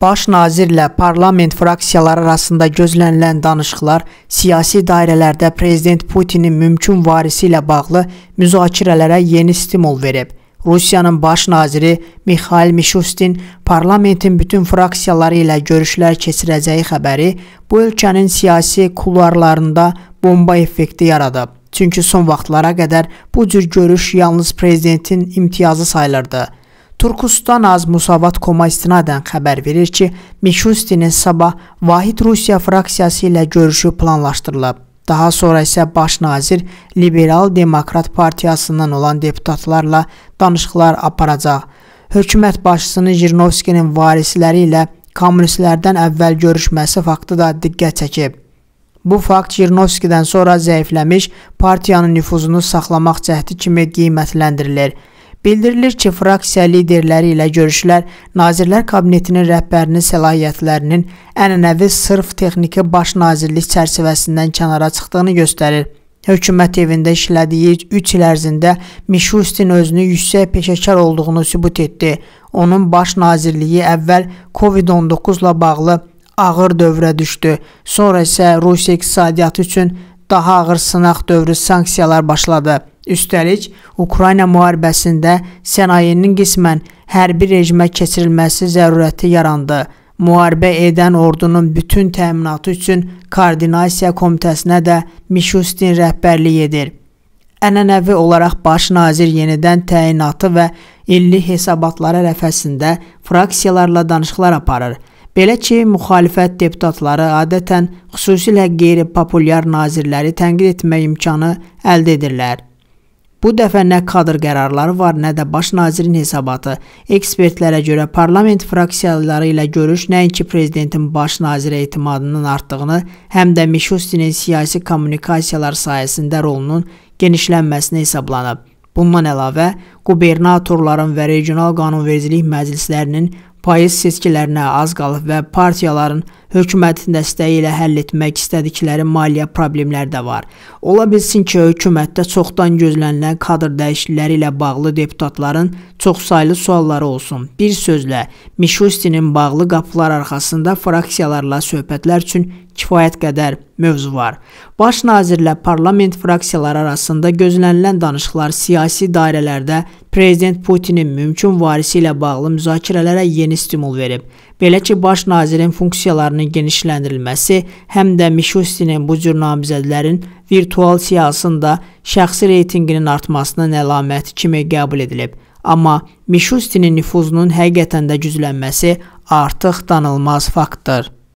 Baş nazirlə parlament fraksiyaları arasında gözlənilən danışıqlar siyasi dairələrdə prezident Putinin mümkün varisi ilə bağlı müzakirələrə yeni stimul verib. Rusiyanın baş naziri Mikhail Mishustin parlamentin bütün fraksiyaları ilə görüşlər keçirəcəyi xəbəri bu ölkənin siyasi kulvarlarında bomba effekti yaradıb. Çünki son vaxtlara qədər bu cür görüş yalnız prezidentin imtiyazı sayılırdı. Turkustan az Musavat Koma istinadən xəbər verir ki, Mishustinin sabah Vahid Rusiya fraksiyası ilə görüşü planlaşdırılıb. Daha sonra isə baş nazir Liberal Demokrat Partiyasından olan deputatlarla danışıqlar aparacaq. Hökumət başçısının Jirnovskinin varisləri ilə kommunistlərdən əvvəl görüşməsi faktı da diqqət çəkib. Bu fakt Jirnovskidən sonra zəifləmiş partiyanın nüfuzunu saxlamaq cəhdi kimi qiymətləndirilir. Bildirilir ki, fraksiya liderləri ilə görüşlər Nazirlər Kabinetinin rəhbərinin səlahiyyətlərinin ənənəvi sırf texniki baş nazirlik çərçivəsindən kənara çıxdığını göstərir. Hökumət evində işlədiyi 3 il ərzində Mishustin özünü yüksək peşəkar olduğunu sübut etdi. Onun baş nazirliyi əvvəl COVID-19 ilə bağlı ağır dövrə düşdü. Sonra isə Rusiya iqtisadiyyatı üçün daha ağır sınaq dövrü sanksiyalar başladı. Üstəlik, Ukrayna müharibəsində sənayenin qismən hərbi rejimə keçirilməsi zərurəti yarandı. Müharibə edən ordunun bütün təminatı üçün koordinasiya komitəsinə də Mishustin rəhbərlik edir. Ənənəvi olaraq baş nazir yenidən təyinatı və illi hesabatları rəfəsində fraksiyalarla danışıqlar aparır. Belə ki, müxalifət deputatları adətən xüsusilə qeyri-populyar nazirləri tənqid etmək imkanı əldə edirlər. Bu dəfə nə kadr qərarları var, nə də baş nazirin hesabatı. Ekspertlərə görə parlament fraksiyaları ilə görüş nəinki prezidentin baş nazirə etimadının artdığını, həm də Mishustinin siyasi kommunikasiyalar sayəsində rolunun genişlənməsini hesablanıb. Bundan əlavə, qubernatorların və regional qanunvericilik məclislərinin payız seçkilərinə az qalıb və partiyaların hökumətin dəstəyi ilə həll etmək istədikləri maliyyə problemləri də var. Ola bilsin ki, hökumətdə çoxdan gözlənilən kadr dəyişiklikləri ilə bağlı deputatların çoxsaylı sualları olsun. Bir sözlə, Mishustinin bağlı qapılar arxasında fraksiyalarla söhbətlər üçün kifayət qədər mövzu var. Baş nazirlə parlament fraksiyaları arasında gözlənilən danışıqlar siyasi dairələrdə prezident Putinin mümkün varisi ilə bağlı müzakirələrə yeni stimul verib. Belə ki, baş nazirin funksiyalarının genişləndirilməsi həm də Mishustinin bu cür namizədlərin virtual siyasında şəxsi reytinqinin artmasının əlaməti kimi qəbul edilib. Amma Mishustinin nüfuzunun həqiqətən də güclənməsi artıq danılmaz faktdır.